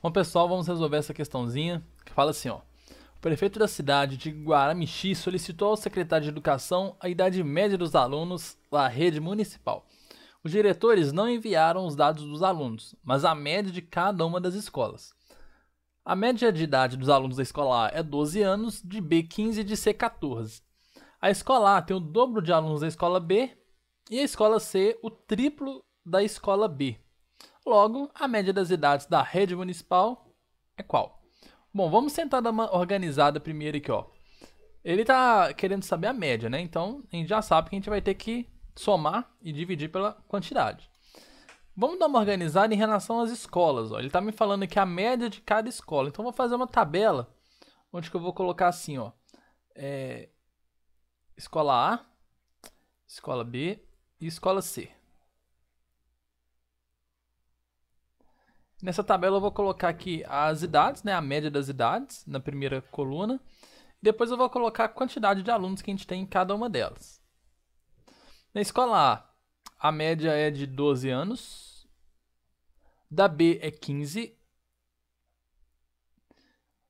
Bom, pessoal, vamos resolver essa questãozinha que fala assim, ó. O prefeito da cidade de Guaramixi solicitou ao secretário de Educação a idade média dos alunos da rede municipal. Os diretores não enviaram os dados dos alunos, mas a média de cada uma das escolas. A média de idade dos alunos da escola A é 12 anos, de B 15 e de C 14. A escola A tem o dobro de alunos da escola B e a escola C o triplo da escola B. Logo, a média das idades da rede municipal é qual? Bom, vamos tentar dar uma organizada primeiro aqui, ó. Ele tá querendo saber a média, né? Então, a gente já sabe que a gente vai ter que somar e dividir pela quantidade. Vamos dar uma organizada em relação às escolas. Ó. Ele está me falando aqui a média de cada escola. Então, vou fazer uma tabela onde que eu vou colocar assim, ó. É, escola A, escola B e escola C. Nessa tabela eu vou colocar aqui as idades, né, a média das idades, na primeira coluna. Depois eu vou colocar a quantidade de alunos que a gente tem em cada uma delas. Na escola A, a média é de 12 anos. Da B é 15.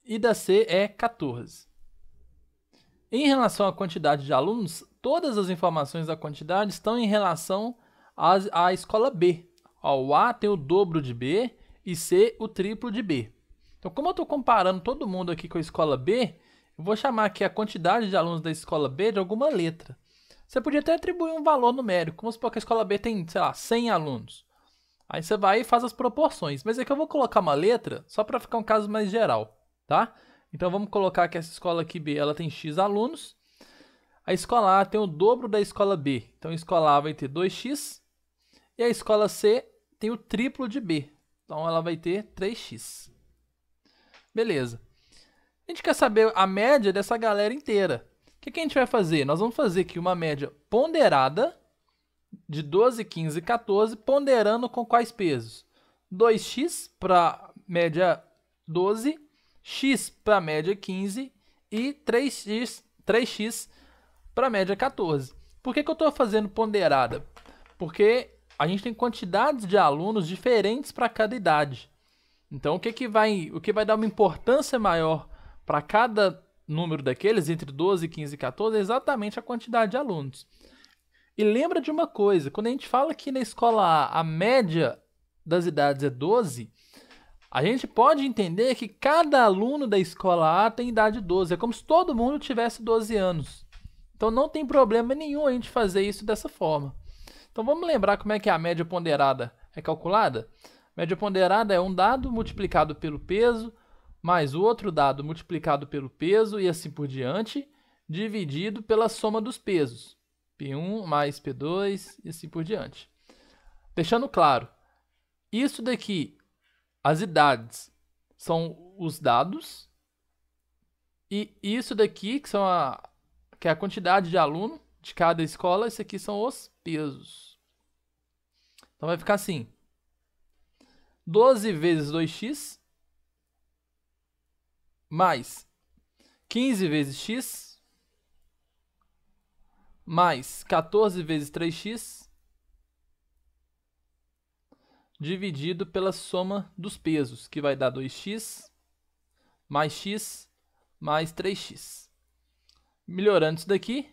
E da C é 14. Em relação à quantidade de alunos, todas as informações da quantidade estão em relação à, à escola B. Ó, o A tem o dobro de B e C o triplo de B. Então, como eu estou comparando todo mundo aqui com a escola B, eu vou chamar aqui a quantidade de alunos da escola B de alguma letra. Você podia até atribuir um valor numérico, vamos supor que a escola B tem, sei lá, 100 alunos. Aí você vai e faz as proporções, mas aqui eu vou colocar uma letra só para ficar um caso mais geral, tá? Então vamos colocar que essa escola aqui B, ela tem X alunos. A escola A tem o dobro da escola B. Então a escola A vai ter 2x e a escola C tem o triplo de B, então ela vai ter 3x. Beleza. A gente quer saber a média dessa galera inteira. O que, que a gente vai fazer? Nós vamos fazer aqui uma média ponderada de 12, 15 e 14, ponderando com quais pesos? 2x para média 12, x para média 15 e 3x, 3x para média 14. Por que, que eu estou fazendo ponderada? Porque a gente tem quantidades de alunos diferentes para cada idade. Então, o que, que vai, o que vai dar uma importância maior para cada número daqueles, entre 12, 15 e 14, é exatamente a quantidade de alunos. E lembra de uma coisa, quando a gente fala que na escola A a média das idades é 12, a gente pode entender que cada aluno da escola A tem idade 12, é como se todo mundo tivesse 12 anos. Então não tem problema nenhum a gente fazer isso dessa forma. Então vamos lembrar como é que é a média ponderada é calculada? Média ponderada é um dado multiplicado pelo peso, mais outro dado multiplicado pelo peso e assim por diante, dividido pela soma dos pesos. P1 mais P2 e assim por diante. Deixando claro, isso daqui, as idades, são os dados, e isso daqui, que, são a, que é a quantidade de aluno, de cada escola, isso aqui são os pesos. Então vai ficar assim: 12 vezes 2x mais 15 vezes x mais 14 vezes 3x dividido pela soma dos pesos, que vai dar 2x mais x mais 3x. Melhorando isso daqui,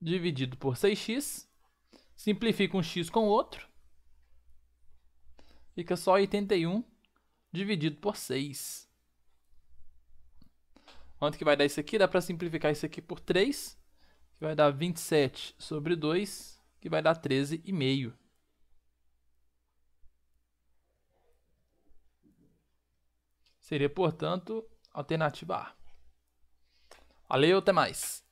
dividido por 6x. Simplifica um x com o outro. Fica só 81 dividido por 6. Quanto que vai dar isso aqui? Dá para simplificar isso aqui por 3, que vai dar 27 sobre 2, que vai dar 13,5. Seria, portanto, alternativa A. Valeu, até mais!